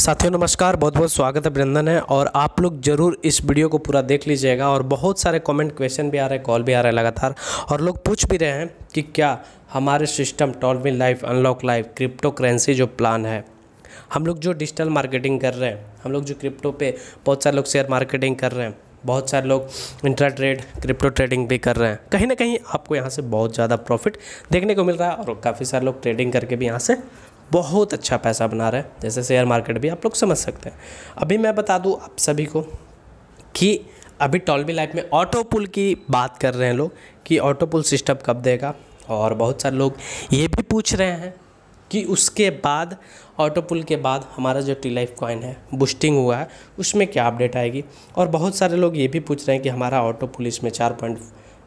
साथियों नमस्कार बहुत बहुत स्वागत है अभिनंदन है और आप लोग जरूर इस वीडियो को पूरा देख लीजिएगा और बहुत सारे कमेंट क्वेश्चन भी आ रहे हैं कॉल भी आ रहे हैं लगातार और लोग पूछ भी रहे हैं कि क्या हमारे सिस्टम टॉलविन life unlock life crypto currency जो प्लान है हम लोग जो डिजिटल मार्केटिंग कर रहे हैं हम लोग जो क्रिप्टो पे बहुत सारे लोग शेयर मार्केटिंग कर रहे हैं बहुत सारे लोग इंट्रा ट्रेड क्रिप्टो ट्रेडिंग भी कर रहे हैं कहीं ना कहीं आपको यहाँ से बहुत ज़्यादा प्रॉफिट देखने को मिल रहा है और काफ़ी सारे लोग ट्रेडिंग करके भी यहाँ से बहुत अच्छा पैसा बना रहा है जैसे शेयर मार्केट भी आप लोग समझ सकते हैं अभी मैं बता दूँ आप सभी को कि अभी टॉलबी लाइफ में ऑटो पुल की बात कर रहे हैं लोग कि ऑटो पुल सिस्टम कब देगा और बहुत सारे लोग ये भी पूछ रहे हैं कि उसके बाद ऑटो पुल के बाद हमारा जो टी लाइफ कॉइन है बूस्टिंग हुआ है उसमें क्या अपडेट आएगी और बहुत सारे लोग ये भी पूछ रहे हैं कि हमारा ऑटो पुल इसमें चार पॉइंट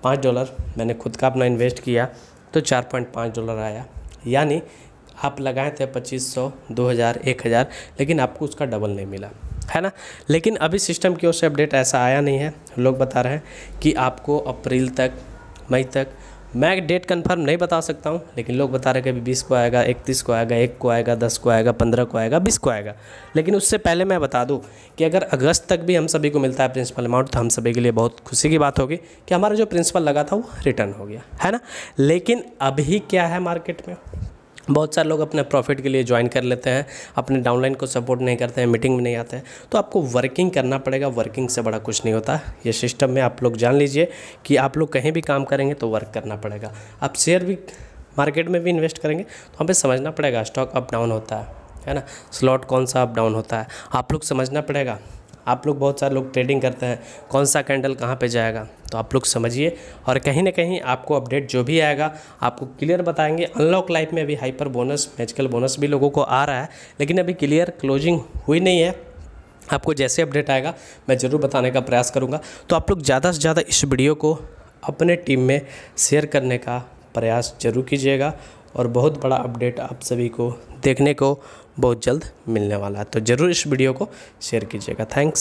पाँच डॉलर मैंने खुद का अपना इन्वेस्ट किया तो चार पॉइंट पाँच डॉलर आया यानी आप लगाए थे पच्चीस सौ दो हज़ार एक हज़ार लेकिन आपको उसका डबल नहीं मिला है ना लेकिन अभी सिस्टम की ओर से अपडेट ऐसा आया नहीं है लोग बता रहे हैं कि आपको अप्रैल तक मई तक मैं डेट कंफर्म नहीं बता सकता हूँ लेकिन लोग बता रहे कि अभी बीस को आएगा इकतीस को आएगा एक को आएगा दस को आएगा पंद्रह को आएगा बीस को आएगा लेकिन उससे पहले मैं बता दूँ कि अगर अगस्त तक भी हम सभी को मिलता है प्रिंसिपल अमाउंट तो हम सभी के लिए बहुत खुशी की बात होगी कि हमारा जो प्रिंसिपल लगा था वो रिटर्न हो गया है ना लेकिन अभी क्या है मार्केट में बहुत सारे लोग अपने प्रॉफिट के लिए ज्वाइन कर लेते हैं अपने डाउनलाइन को सपोर्ट नहीं करते हैं मीटिंग में नहीं आते हैं तो आपको वर्किंग करना पड़ेगा वर्किंग से बड़ा कुछ नहीं होता ये सिस्टम में आप लोग जान लीजिए कि आप लोग कहीं भी काम करेंगे तो वर्क करना पड़ेगा आप शेयर भी मार्केट में भी इन्वेस्ट करेंगे तो हमें समझना पड़ेगा स्टॉक अप डाउन होता है है ना स्लॉट कौन सा अप डाउन होता है आप लोग समझना पड़ेगा आप लोग बहुत सारे लोग ट्रेडिंग करते हैं कौन सा कैंडल कहाँ पे जाएगा तो आप लोग समझिए और कहीं ना कहीं आपको अपडेट जो भी आएगा आपको क्लियर बताएंगे अनलॉक लाइफ में अभी हाइपर बोनस मैजिकल बोनस भी लोगों को आ रहा है लेकिन अभी क्लियर क्लोजिंग हुई नहीं है आपको जैसे अपडेट आएगा मैं ज़रूर बताने का प्रयास करूँगा तो आप लोग ज़्यादा से ज़्यादा इस वीडियो को अपने टीम में शेयर करने का प्रयास जरूर कीजिएगा और बहुत बड़ा अपडेट आप सभी को देखने को बहुत जल्द मिलने वाला है तो ज़रूर इस वीडियो को शेयर कीजिएगा थैंक्स